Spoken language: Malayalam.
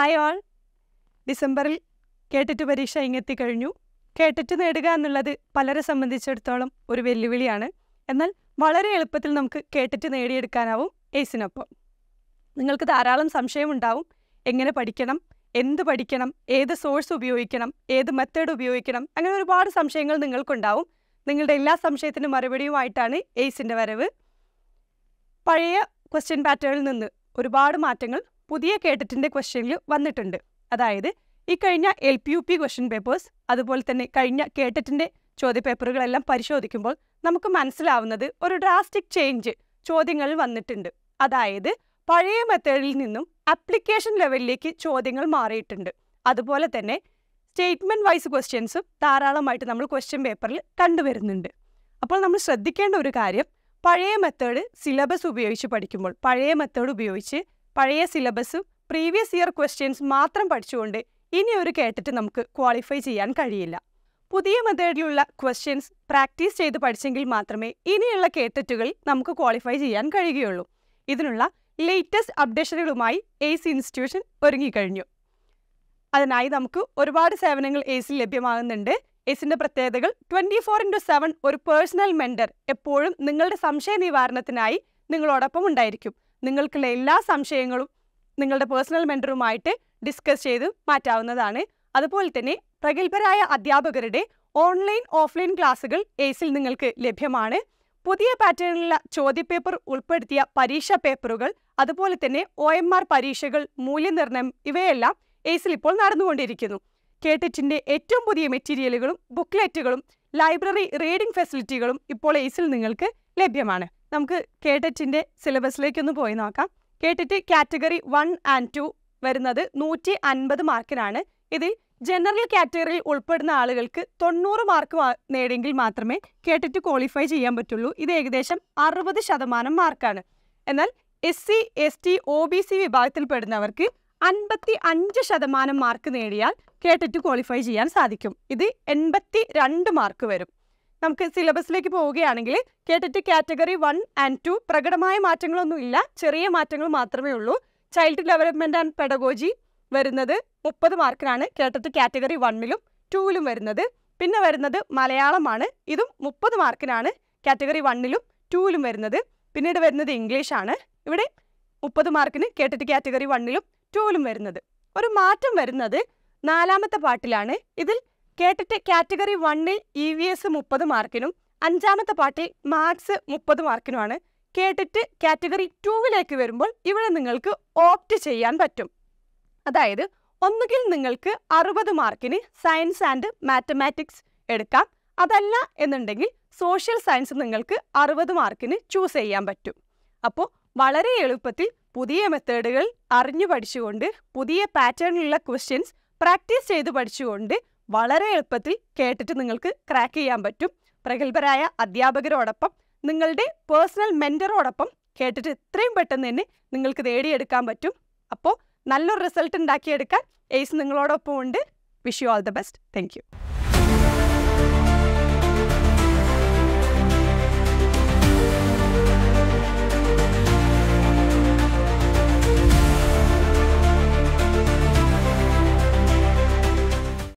ഹായ് ഓൾ ഡിസംബറിൽ കേട്ടിട്ട് പരീക്ഷ ഇങ്ങെത്തി കഴിഞ്ഞു കേട്ടിട്ട് നേടുക എന്നുള്ളത് പലരെ സംബന്ധിച്ചിടത്തോളം ഒരു വെല്ലുവിളിയാണ് എന്നാൽ വളരെ എളുപ്പത്തിൽ നമുക്ക് കേട്ടിട്ട് നേടിയെടുക്കാനാവും എയ്സിനൊപ്പം നിങ്ങൾക്ക് ധാരാളം സംശയമുണ്ടാവും എങ്ങനെ പഠിക്കണം എന്ത് പഠിക്കണം ഏത് സോഴ്സ് ഉപയോഗിക്കണം ഏത് മെത്തേഡ് ഉപയോഗിക്കണം അങ്ങനെ ഒരുപാട് സംശയങ്ങൾ നിങ്ങൾക്കുണ്ടാവും നിങ്ങളുടെ എല്ലാ സംശയത്തിനും മറുപടിയുമായിട്ടാണ് എയ്സിൻ്റെ വരവ് പഴയ ക്വസ്റ്റ്യൻ പാറ്റേണിൽ നിന്ന് ഒരുപാട് മാറ്റങ്ങൾ പുതിയ കേട്ടിട്ടിൻ്റെ ക്വസ്റ്റ്യനിൽ വന്നിട്ടുണ്ട് അതായത് ഈ കഴിഞ്ഞ L P U P question papers അതുപോലെ തന്നെ കഴിഞ്ഞ കേട്ടറ്റിൻ്റെ ചോദ്യപേപ്പറുകളെല്ലാം പരിശോധിക്കുമ്പോൾ നമുക്ക് മനസ്സിലാവുന്നത് ഒരു ഡ്രാസ്റ്റിക് ചേഞ്ച് ചോദ്യങ്ങളിൽ വന്നിട്ടുണ്ട് അതായത് പഴയ മെത്തേഡിൽ നിന്നും അപ്ലിക്കേഷൻ ലെവലിലേക്ക് ചോദ്യങ്ങൾ മാറിയിട്ടുണ്ട് അതുപോലെ തന്നെ സ്റ്റേറ്റ്മെൻറ്റ് വൈസ് ക്വസ്റ്റ്യൻസും ധാരാളമായിട്ട് നമ്മൾ ക്വസ്റ്റ്യൻ പേപ്പറിൽ കണ്ടുവരുന്നുണ്ട് അപ്പോൾ നമ്മൾ ശ്രദ്ധിക്കേണ്ട ഒരു കാര്യം പഴയ മെത്തേഡ് സിലബസ് ഉപയോഗിച്ച് പഠിക്കുമ്പോൾ പഴയ മെത്തേഡ് ഉപയോഗിച്ച് പഴയ സിലബസും പ്രീവിയസ് ഇയർ ക്വസ്റ്റ്യൻസ് മാത്രം പഠിച്ചുകൊണ്ട് ഇനി ഒരു കേട്ടിട്ട് നമുക്ക് ക്വാളിഫൈ ചെയ്യാൻ കഴിയില്ല പുതിയ മെത്തേഡിലുള്ള ക്വസ്റ്റ്യൻസ് പ്രാക്ടീസ് ചെയ്ത് പഠിച്ചെങ്കിൽ മാത്രമേ ഇനിയുള്ള കേട്ടറ്റുകളിൽ നമുക്ക് ക്വാളിഫൈ ചെയ്യാൻ കഴിയുകയുള്ളൂ ഇതിനുള്ള ലേറ്റസ്റ്റ് അപ്ഡേഷനുകളുമായി സി ഇൻസ്റ്റിറ്റ്യൂഷൻ ഒരുങ്ങിക്കഴിഞ്ഞു അതിനായി നമുക്ക് ഒരുപാട് സേവനങ്ങൾ സി ലഭ്യമാകുന്നുണ്ട് എയ്സിൻ്റെ പ്രത്യേകതകൾ ട്വൻറ്റി ഫോർ ഇൻറ്റു സെവൻ ഒരു പേഴ്സണൽ മെൻഡർ എപ്പോഴും നിങ്ങളുടെ സംശയ നിവാരണത്തിനായി നിങ്ങളോടൊപ്പം ഉണ്ടായിരിക്കും നിങ്ങൾക്കുള്ള എല്ലാ സംശയങ്ങളും നിങ്ങളുടെ പേഴ്സണൽ മെൻറ്ററുമായിട്ട് ഡിസ്കസ് ചെയ്ത് മാറ്റാവുന്നതാണ് അതുപോലെ തന്നെ പ്രഗത്ഭരായ അധ്യാപകരുടെ ഓൺലൈൻ ഓഫ്ലൈൻ ക്ലാസ്സുകൾ എയ്സിൽ നിങ്ങൾക്ക് ലഭ്യമാണ് പുതിയ പാറ്റേണിലുള്ള ചോദ്യപേപ്പർ ഉൾപ്പെടുത്തിയ പരീക്ഷാ പേപ്പറുകൾ അതുപോലെ തന്നെ ഒ എം ആർ പരീക്ഷകൾ മൂല്യനിർണ്ണയം ഇവയെല്ലാം എയ്സിൽ ഇപ്പോൾ നടന്നുകൊണ്ടിരിക്കുന്നു കേട്ടിറ്റിൻ്റെ ഏറ്റവും പുതിയ മെറ്റീരിയലുകളും ബുക്ക്ലെറ്റുകളും ലൈബ്രറി റീഡിംഗ് ഫെസിലിറ്റികളും ഇപ്പോൾ എയ്സിൽ നിങ്ങൾക്ക് ലഭ്യമാണ് നമുക്ക് കേട്ടറ്റിൻ്റെ സിലബസിലേക്കൊന്ന് പോയി നോക്കാം കേട്ടിട്ട് കാറ്റഗറി വൺ ആൻഡ് ടു വരുന്നത് നൂറ്റി അൻപത് മാർക്കിനാണ് ഇത് ജനറൽ കാറ്റഗറിയിൽ ഉൾപ്പെടുന്ന ആളുകൾക്ക് തൊണ്ണൂറ് മാർക്ക് നേടിയെങ്കിൽ മാത്രമേ കേട്ടിട്ട് ക്വാളിഫൈ ചെയ്യാൻ പറ്റുള്ളൂ ഇത് ഏകദേശം അറുപത് ശതമാനം മാർക്കാണ് എന്നാൽ S C S T O B C വിഭാഗത്തിൽപ്പെടുന്നവർക്ക് അൻപത്തി അഞ്ച് ശതമാനം മാർക്ക് നേടിയാൽ കേട്ടിട്ട് ക്വാളിഫൈ ചെയ്യാൻ സാധിക്കും ഇത് എൺപത്തി രണ്ട് മാർക്ക് വരും നമുക്ക് സിലബസിലേക്ക് പോവുകയാണെങ്കിൽ കേട്ടിട്ട് കാറ്റഗറി വൺ ആൻഡ് ടു പ്രകടമായ മാറ്റങ്ങളൊന്നും ഇല്ല ചെറിയ മാറ്റങ്ങൾ മാത്രമേ ഉള്ളൂ ചൈൽഡ് ഡെവലപ്മെന്റ് ആൻഡ് പെഡഗോജി വരുന്നത് മുപ്പത് മാർക്കിനാണ് കേട്ടിട്ട് കാറ്റഗറി വണ്ണിലും ടൂവിലും വരുന്നത് പിന്നെ വരുന്നത് മലയാളമാണ് ഇതും മുപ്പത് മാർക്കിനാണ് കാറ്റഗറി വണ്ണിലും ടൂവിലും വരുന്നത് പിന്നീട് വരുന്നത് ഇംഗ്ലീഷ് ആണ് ഇവിടെ മുപ്പത് മാർക്കിന് കേട്ടിട്ട് കാറ്റഗറി വണ്ണിലും ടൂവിലും വരുന്നത് ഒരു മാറ്റം വരുന്നത് നാലാമത്തെ പാട്ടിലാണ് ഇതിൽ കേട്ടിട്ട് കാറ്റഗറി വണ്ണിൽ ഇ വി എസ് മുപ്പത് മാർക്കിനും അഞ്ചാമത്തെ പാർട്ടി മാത്സ് മുപ്പത് മാർക്കിനുമാണ് കേട്ടിട്ട് കാറ്റഗറി ടൂവിലേക്ക് വരുമ്പോൾ ഇവിടെ നിങ്ങൾക്ക് ഓപ്റ്റ് ചെയ്യാൻ പറ്റും അതായത് ഒന്നുകിൽ നിങ്ങൾക്ക് അറുപത് മാർക്കിന് സയൻസ് ആൻഡ് മാത്തമാറ്റിക്സ് എടുക്കാം അതല്ല എന്നുണ്ടെങ്കിൽ സോഷ്യൽ സയൻസ് നിങ്ങൾക്ക് അറുപത് മാർക്കിന് ചൂസ് ചെയ്യാൻ പറ്റും അപ്പോൾ വളരെ എളുപ്പത്തിൽ പുതിയ മെത്തേഡുകൾ അറിഞ്ഞു പഠിച്ചുകൊണ്ട് പുതിയ പാറ്റേണിലുള്ള ക്വസ്റ്റ്യൻസ് പ്രാക്ടീസ് ചെയ്ത് പഠിച്ചുകൊണ്ട് വളരെ എളുപ്പത്തിൽ കേട്ടിട്ട് നിങ്ങൾക്ക് ക്രാക്ക് ചെയ്യാൻ പറ്റും പ്രഗത്ഭരായ അധ്യാപകരോടൊപ്പം നിങ്ങളുടെ പേഴ്സണൽ മെൻറ്ററോടൊപ്പം കേട്ടിട്ട് ഇത്രയും പെട്ടെന്ന് തന്നെ നിങ്ങൾക്ക് നേടിയെടുക്കാൻ പറ്റും അപ്പോൾ നല്ലൊരു റിസൾട്ട് ഉണ്ടാക്കിയെടുക്കാൻ എയ്സ് നിങ്ങളോടൊപ്പം ഉണ്ട് wish you all the best thank